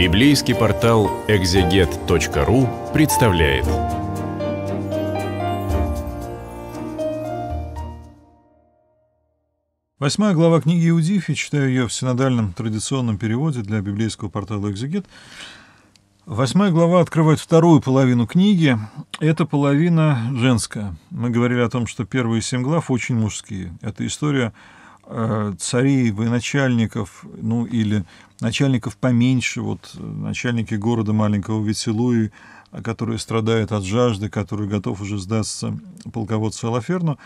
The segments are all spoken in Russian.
Библейский портал экзегет.ру представляет. Восьмая глава книги Иудифи. читаю ее в синодальном традиционном переводе для библейского портала «Экзегет». Восьмая глава открывает вторую половину книги. Эта половина женская. Мы говорили о том, что первые семь глав очень мужские. Это история Э, царей, военачальников, ну или начальников поменьше, вот э, начальники города маленького Ветелуи, которые страдают от жажды, который готов уже сдаться полководцу Алаферну.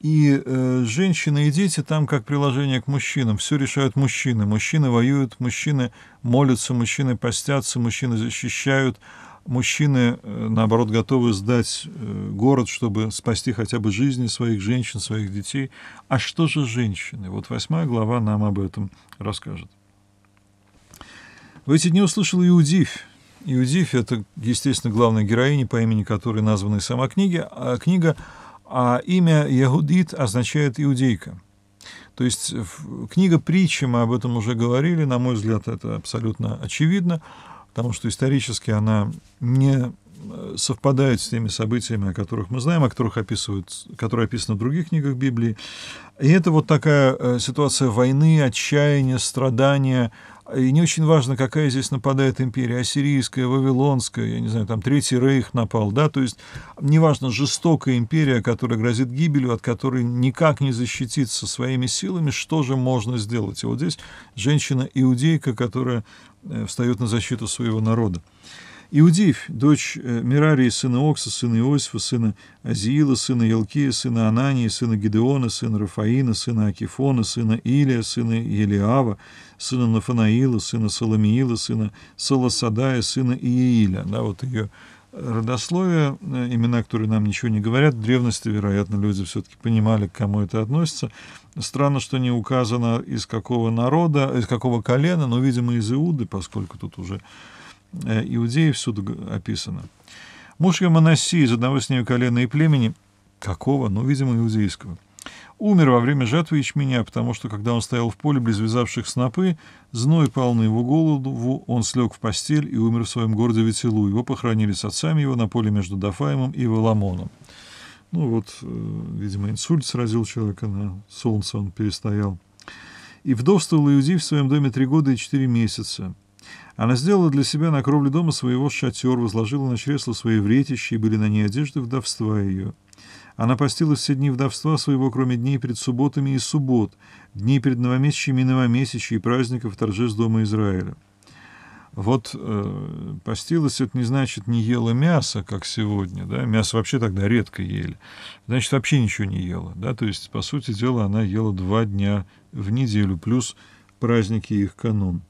И э, женщины и дети там как приложение к мужчинам. Все решают мужчины. Мужчины воюют, мужчины молятся, мужчины постятся, мужчины защищают, мужчины, э, наоборот, готовы сдать э, город, чтобы спасти хотя бы жизни своих женщин, своих детей. А что же женщины? Вот восьмая глава нам об этом расскажет. В эти дни услышал Иудифь. Иудифь – это, естественно, главная героиня, по имени которой названа и сама книга, а книга, а имя Ягудит означает «иудейка». То есть книга притчи, мы об этом уже говорили, на мой взгляд, это абсолютно очевидно – потому что исторически она не э, совпадает с теми событиями, о которых мы знаем, о которых описывают, которые описаны в других книгах Библии. И это вот такая э, ситуация войны, отчаяния, страдания. И не очень важно, какая здесь нападает империя, ассирийская, вавилонская, я не знаю, там Третий Рейх напал, да, то есть неважно, жестокая империя, которая грозит гибелью, от которой никак не защититься своими силами, что же можно сделать? И вот здесь женщина-иудейка, которая Э, встает на защиту своего народа. Иудив, дочь э, Мирарии, сына Окса, сына Иосифа, сына Азиила, сына Елкия, сына Анании, сына Гидеона, сына Рафаина, сына Акифона, сына Илия, сына Елиава, сына Нафанаила, сына Соломиила, сына Саласадая, сына Иеиля. Да, вот ее родословия, э, имена, которые нам ничего не говорят, в древности, вероятно, люди все-таки понимали, к кому это относится. Странно, что не указано, из какого народа, из какого колена, но, видимо, из Иуды, поскольку тут уже э, иудеи всюду описано. Муж ее Манаси из одного с нею колена и племени, какого, ну, видимо, иудейского. Умер во время жатвы ячменя, потому что, когда он стоял в поле близ вязавших снопы, зной пал на его голову, он слег в постель и умер в своем городе Ветилу. Его похоронили с отцами его на поле между Дафаемом и Валамоном. Ну вот, э, видимо, инсульт сразил человека на солнце, он перестоял. И вдовствовал Иуди в своем доме три года и четыре месяца. Она сделала для себя на кровле дома своего шатер, возложила на чресло свои вретища, и были на ней одежды вдовства ее. Она постила все дни вдовства своего, кроме дней пред субботами и суббот, дней пред новомесячьями и новомесячьей праздников торжеств Дома Израиля. Вот э, постилась, это не значит не ела мясо, как сегодня, да, мясо вообще тогда редко ели, значит вообще ничего не ела, да, то есть, по сути дела, она ела два дня в неделю, плюс праздники их канун.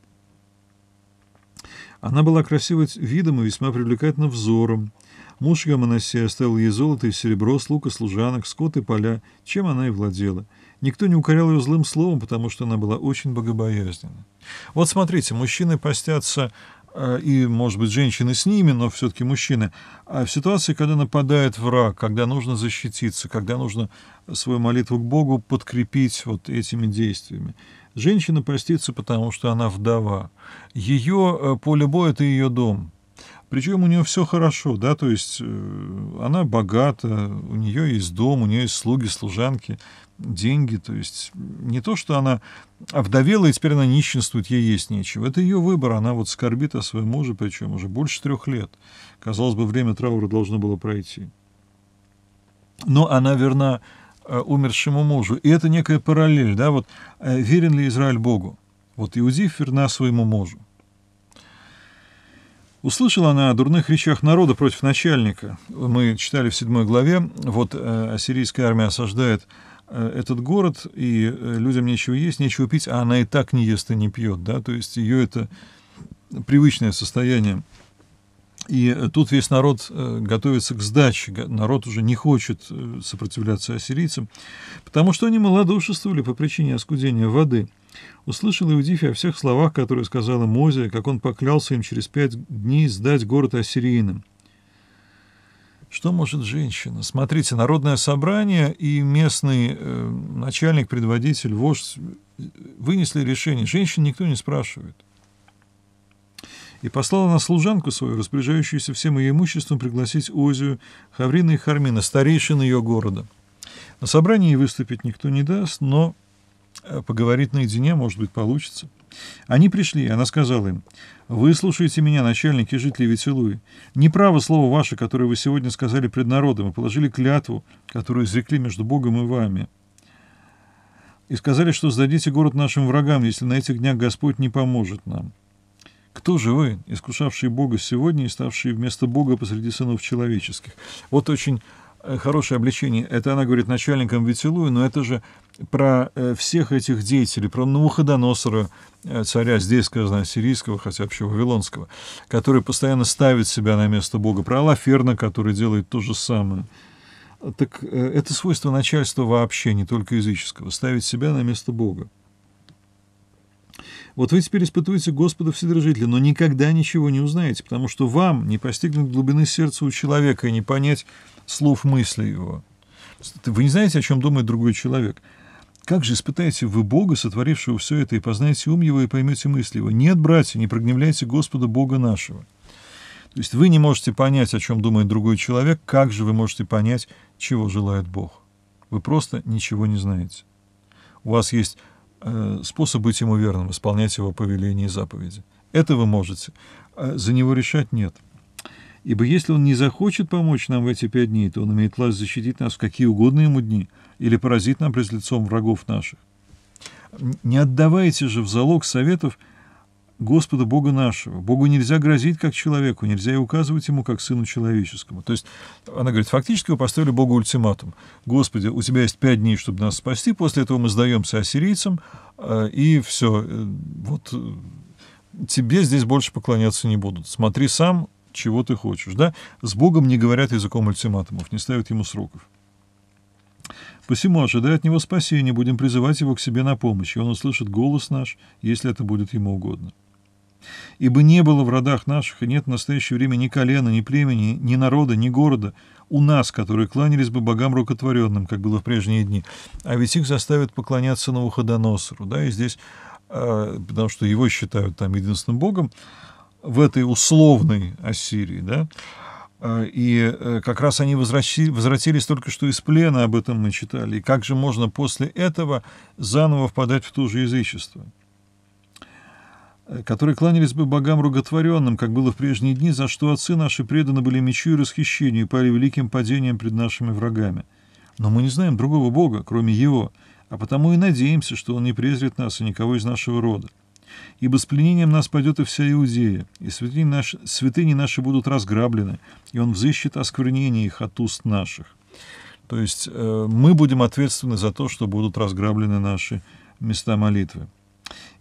Она была красивой видом и весьма привлекательна взором, Муж ее оставил ей золото и серебро, слуг служанок, скот и поля, чем она и владела. Никто не укорял ее злым словом, потому что она была очень богобоязненна. Вот смотрите, мужчины постятся э, и, может быть, женщины с ними, но все-таки мужчины, а в ситуации, когда нападает враг, когда нужно защититься, когда нужно свою молитву к Богу подкрепить вот этими действиями. Женщина простится, потому что она вдова. Ее э, поле боя – это ее дом. Причем у нее все хорошо, да, то есть э, она богата, у нее есть дом, у нее есть слуги, служанки, деньги, то есть не то, что она овдовела и теперь она нищенствует, ей есть нечего. Это ее выбор, она вот скорбит о своем муже, причем уже больше трех лет. Казалось бы, время траура должно было пройти. Но она верна э, умершему мужу. И это некая параллель, да, вот э, верен ли Израиль Богу? Вот Иудив верна своему мужу. Услышала она о дурных речах народа против начальника. Мы читали в седьмой главе, вот э, ассирийская армия осаждает э, этот город, и э, людям нечего есть, нечего пить, а она и так не ест и не пьет, да, то есть ее это привычное состояние. И тут весь народ готовится к сдаче, народ уже не хочет сопротивляться ассирийцам, потому что они малодушествовали по причине оскудения воды – Услышал Иудифи о всех словах, которые сказала Мозе, как он поклялся им через пять дней сдать город ассирийным. Что может женщина? Смотрите, народное собрание и местный э, начальник, предводитель, вождь э, вынесли решение. Женщин никто не спрашивает. И послала она служанку свою, распоряжающуюся всем ее имуществом, пригласить Озию, Хаврина и Хармина, старейшин ее города. На собрании выступить никто не даст, но Э, поговорить наедине, может быть, получится. Они пришли, и она сказала им, «Выслушайте меня, начальники жителей Ветилуи. Неправо слово ваше, которое вы сегодня сказали пред народом, и положили клятву, которую изрекли между Богом и вами. И сказали, что сдадите город нашим врагам, если на этих днях Господь не поможет нам. Кто же вы, искушавшие Бога сегодня и ставшие вместо Бога посреди сынов человеческих?» Вот очень Э, хорошее обличение. Это она говорит начальникам Ветилую, но это же про э, всех этих деятелей, про Навуходоносора, э, царя здесь, сказано, сирийского, хотя вообще вавилонского, который постоянно ставит себя на место Бога, про Алаферна, который делает то же самое. Так это свойство начальства вообще, не только языческого, ставить себя на место Бога. Вот вы теперь испытываете Господа Вседержителя, но никогда ничего не узнаете, потому что вам не постигнуть глубины сердца у человека и не понять слов мысли его. Вы не знаете, о чем думает другой человек. Как же испытаете вы Бога, сотворившего все это, и познаете ум его, и поймете мысли его? Нет, братья, не прогневляйте Господа Бога нашего. То есть вы не можете понять, о чем думает другой человек, как же вы можете понять, чего желает Бог? Вы просто ничего не знаете. У вас есть Э, способ быть ему верным, исполнять его повеления и заповеди. Это вы можете. А за него решать нет. Ибо если он не захочет помочь нам в эти пять дней, то он имеет власть защитить нас в какие угодно ему дни или поразить нам пред лицом врагов наших. Не отдавайте же в залог советов, Господа Бога нашего. Богу нельзя грозить как человеку, нельзя и указывать ему как сыну человеческому. То есть, она говорит, фактически вы поставили Богу ультиматум. Господи, у тебя есть пять дней, чтобы нас спасти, после этого мы сдаемся ассирийцам, э, и все. Э, вот э, тебе здесь больше поклоняться не будут. Смотри сам, чего ты хочешь. Да? С Богом не говорят языком ультиматумов, не ставят ему сроков. Посему, ожидая от него спасения, будем призывать его к себе на помощь, и он услышит голос наш, если это будет ему угодно. Ибо не было в родах наших и нет в настоящее время ни колена, ни племени, ни народа, ни города у нас, которые кланялись бы богам рукотворенным, как было в прежние дни. А ведь их заставят поклоняться новоходоносору, да, и здесь, э, потому что его считают там единственным богом в этой условной Ассирии, да, э, и э, как раз они возвращи, возвратились только что из плена, об этом мы читали. И как же можно после этого заново впадать в то же язычество? которые кланялись бы богам руготворенным, как было в прежние дни, за что отцы наши преданы были мечу и расхищению и пали великим падением пред нашими врагами. Но мы не знаем другого бога, кроме его, а потому и надеемся, что он не презрит нас и никого из нашего рода. Ибо с пленением нас пойдет и вся Иудея, и святыни наши, святыни наши будут разграблены, и он взыщет осквернение их от уст наших». То есть э, мы будем ответственны за то, что будут разграблены наши места молитвы.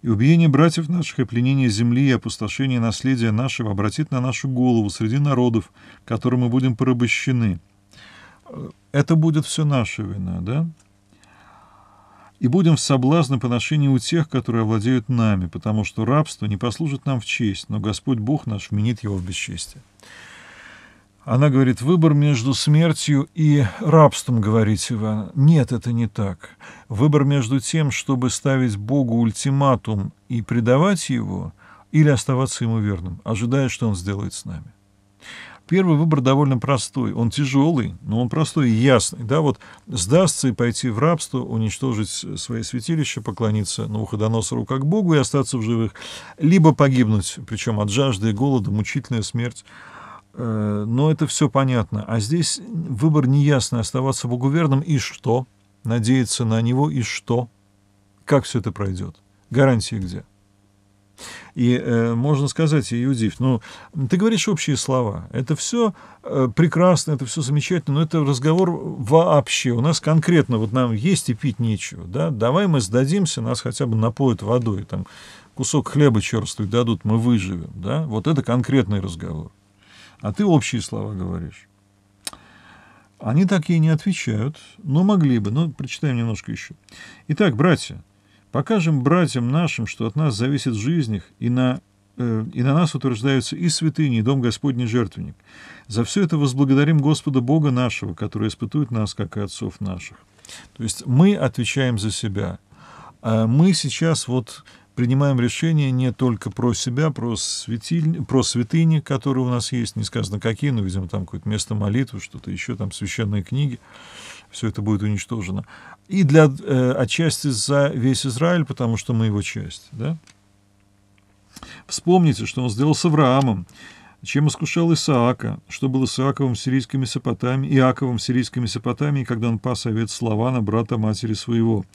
И убиение братьев наших, и пленение земли, и опустошение наследия нашего обратит на нашу голову среди народов, которым мы будем порабощены. Э, это будет все наша вина, да? И будем в соблазны поношении у тех, которые овладеют нами, потому что рабство не послужит нам в честь, но Господь Бог наш вменит его в бесчестие. Она говорит, выбор между смертью и рабством, говорите вы. Нет, это не так. Выбор между тем, чтобы ставить Богу ультиматум и предавать его, или оставаться ему верным, ожидая, что он сделает с нами. Первый выбор довольно простой. Он тяжелый, но он простой и ясный. Да, вот сдастся и пойти в рабство, уничтожить свои святилища, поклониться на Навуходоносору как Богу и остаться в живых, либо погибнуть, причем от жажды и голода, мучительная смерть, Э, но это все понятно. А здесь выбор неясный. Оставаться богуверным и что? Надеяться на него и что? Как все это пройдет? Гарантии где? И э, можно сказать, Иудив, ну, ты говоришь общие слова. Это все э, прекрасно, это все замечательно, но это разговор вообще. У нас конкретно, вот нам есть и пить нечего, да? Давай мы сдадимся, нас хотя бы напоят водой, там, кусок хлеба черствый дадут, мы выживем, да? Вот это конкретный разговор а ты общие слова говоришь. Они так такие не отвечают, но могли бы, но прочитаем немножко еще. Итак, братья, покажем братьям нашим, что от нас зависит жизнь их, и на, э, и на нас утверждаются и святыни, и Дом Господний жертвенник. За все это возблагодарим Господа Бога нашего, который испытует нас, как и отцов наших. То есть мы отвечаем за себя. А мы сейчас вот принимаем решения не только про себя, про, светиль, про святыни, которые у нас есть, не сказано какие, но, видимо, там какое-то место молитвы, что-то еще, там священные книги, все это будет уничтожено. И для, э, отчасти за весь Израиль, потому что мы его часть. Да? Вспомните, что он сделал с Авраамом, чем искушал Исаака, что было с Иаковым сирийским Месопотамией, Иаковым сирийским Месопотамией, когда он пас овец Славана, брата матери своего.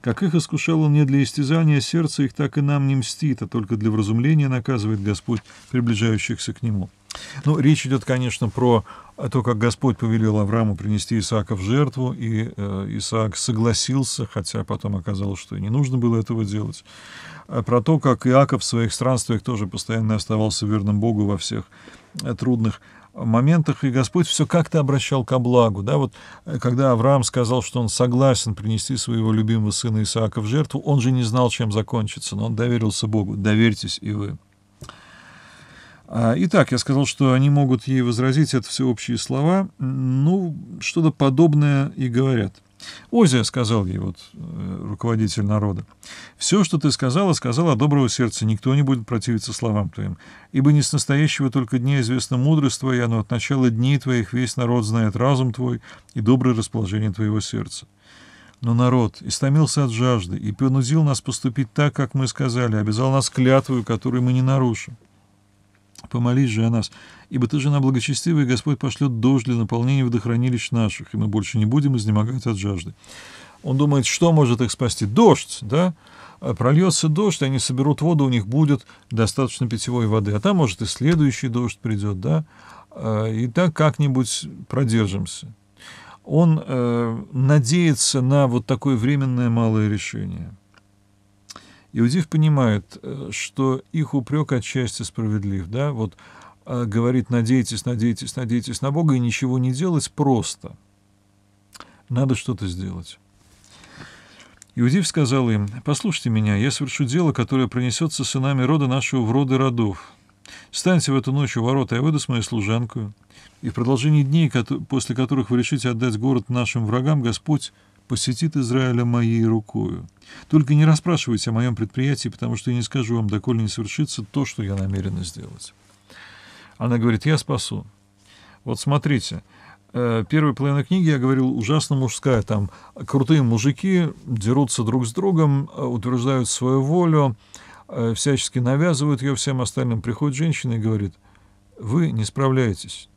Как их искушало не для истязания сердца, их так и нам не мстит, а только для вразумления наказывает Господь приближающихся к Нему. Ну, речь идет, конечно, про то, как Господь повелел Аврааму принести Исаака в жертву, и э, Исаак согласился, хотя потом оказалось, что и не нужно было этого делать. А про то, как Иаков в своих странствиях тоже постоянно оставался верным Богу во всех э, трудных моментах, и Господь все как-то обращал ко благу. Да? Вот, э, когда Авраам сказал, что он согласен принести своего любимого сына Исаака в жертву, он же не знал, чем закончится, но он доверился Богу. Доверьтесь и вы. А, итак, я сказал, что они могут ей возразить, это все общие слова, ну, что-то подобное и говорят – Озия, — сказал ей вот э, руководитель народа, — все, что ты сказала, сказала доброго сердца, никто не будет противиться словам твоим, ибо не с настоящего только дня известна мудрость твоя, но от начала дней твоих весь народ знает разум твой и доброе расположение твоего сердца. Но народ истомился от жажды и понудил нас поступить так, как мы сказали, обязал нас клятвою, которую мы не нарушим. Помолись же о нас, ибо ты жена благочестивая, и Господь пошлет дождь для наполнения водохранилищ наших, и мы больше не будем изнемогать от жажды. Он думает, что может их спасти? Дождь, да? А прольется дождь, они соберут воду, у них будет достаточно питьевой воды. А там, может, и следующий дождь придет, да? А, и так как-нибудь продержимся. Он э, надеется на вот такое временное малое решение – Иудив понимает, э, что их упрек отчасти справедлив. Да? Вот а, говорит «надейтесь, надейтесь, надейтесь на Бога» и ничего не делать просто. Надо что-то сделать. Иудив сказал им, «Послушайте меня, я совершу дело, которое принесется сынами рода нашего в роды родов. Станьте в эту ночь у ворота, я выйду мою служанку. И в продолжении дней, после которых вы решите отдать город нашим врагам, Господь посетит Израиля моей рукою. Только не расспрашивайте о моем предприятии, потому что я не скажу вам, доколе не совершится то, что я намерена сделать. Она говорит, я спасу. Вот смотрите, э, первой половины книги я говорил ужасно мужская, там крутые мужики дерутся друг с другом, э, утверждают свою волю, э, всячески навязывают ее всем остальным. Приходит женщина и говорит, вы не справляетесь,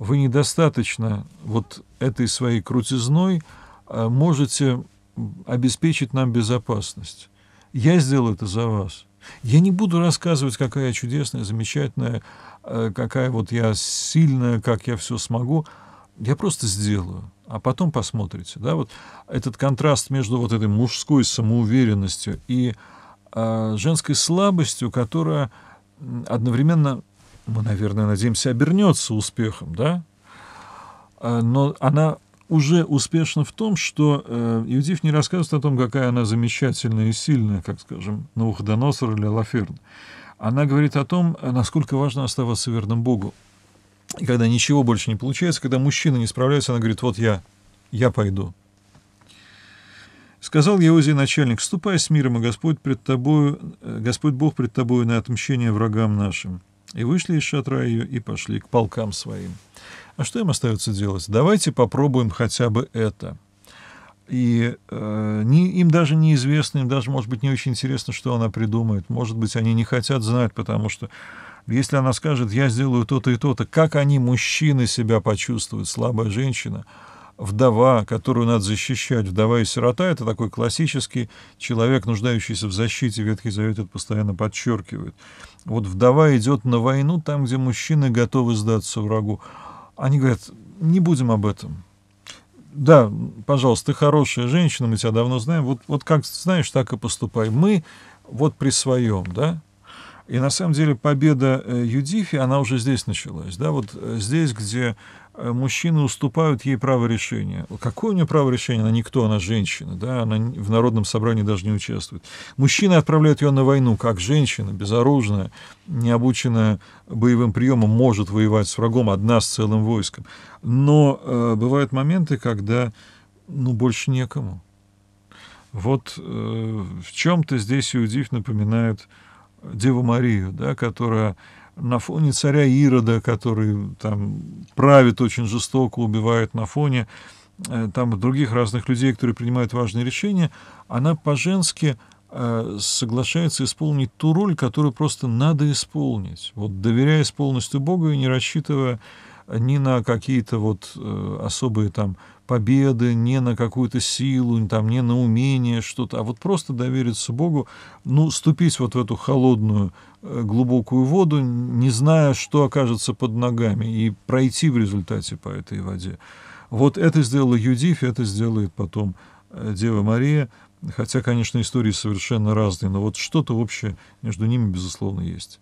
вы недостаточно вот этой своей крутизной, Э, можете обеспечить нам безопасность. Я сделаю это за вас. Я не буду рассказывать, какая я чудесная, замечательная, э, какая вот я сильная, как я все смогу. Я просто сделаю, а потом посмотрите. Да? Вот этот контраст между вот этой мужской самоуверенностью и э, женской слабостью, которая одновременно, мы, наверное, надеемся, обернется успехом, да? но она уже успешна в том, что э, Иудив не рассказывает о том, какая она замечательная и сильная, как, скажем, Навуходоносор или Лаферн. Она говорит о том, э, насколько важно оставаться верным Богу. И когда ничего больше не получается, когда мужчина не справляется, она говорит, вот я, я пойду. Сказал Еозий начальник, ступай с миром, и Господь, пред тобою, э, Господь Бог пред тобою на отмщение врагам нашим. И вышли из шатра ее и пошли к полкам своим. А что им остается делать? Давайте попробуем хотя бы это. И э, не, им даже неизвестно, им даже, может быть, не очень интересно, что она придумает. Может быть, они не хотят знать, потому что если она скажет, я сделаю то-то и то-то, как они, мужчины, себя почувствуют, слабая женщина, вдова, которую надо защищать, вдова и сирота, это такой классический человек, нуждающийся в защите, Ветхий Завет это постоянно подчеркивает. Вот вдова идет на войну там, где мужчины готовы сдаться врагу. Они говорят, не будем об этом. Да, пожалуйста, ты хорошая женщина, мы тебя давно знаем. Вот, вот как знаешь, так и поступай. Мы вот при своем, да. И на самом деле победа э, Юдифи, она уже здесь началась, да, вот э, здесь, где Э, мужчины уступают ей право решения. Какое у нее право решения? Она никто, она женщина, да, она в народном собрании даже не участвует. Мужчины отправляют ее на войну, как женщина, безоружная, не обученная боевым приемом, может воевать с врагом одна с целым войском. Но э, бывают моменты, когда, ну, больше некому. Вот э, в чем-то здесь Иудиф напоминает Деву Марию, да, которая на фоне царя Ирода, который там правит очень жестоко, убивает на фоне э, там других разных людей, которые принимают важные решения, она по-женски э, соглашается исполнить ту роль, которую просто надо исполнить, вот доверяясь полностью Богу и не рассчитывая не на какие-то вот э, особые там победы, не на какую-то силу, там, не на умение что-то, а вот просто довериться Богу, ну, ступить вот в эту холодную, э, глубокую воду, не зная, что окажется под ногами, и пройти в результате по этой воде. Вот это сделала Юдифь, это сделает потом э, Дева Мария, хотя, конечно, истории совершенно разные, но вот что-то общее между ними, безусловно, есть.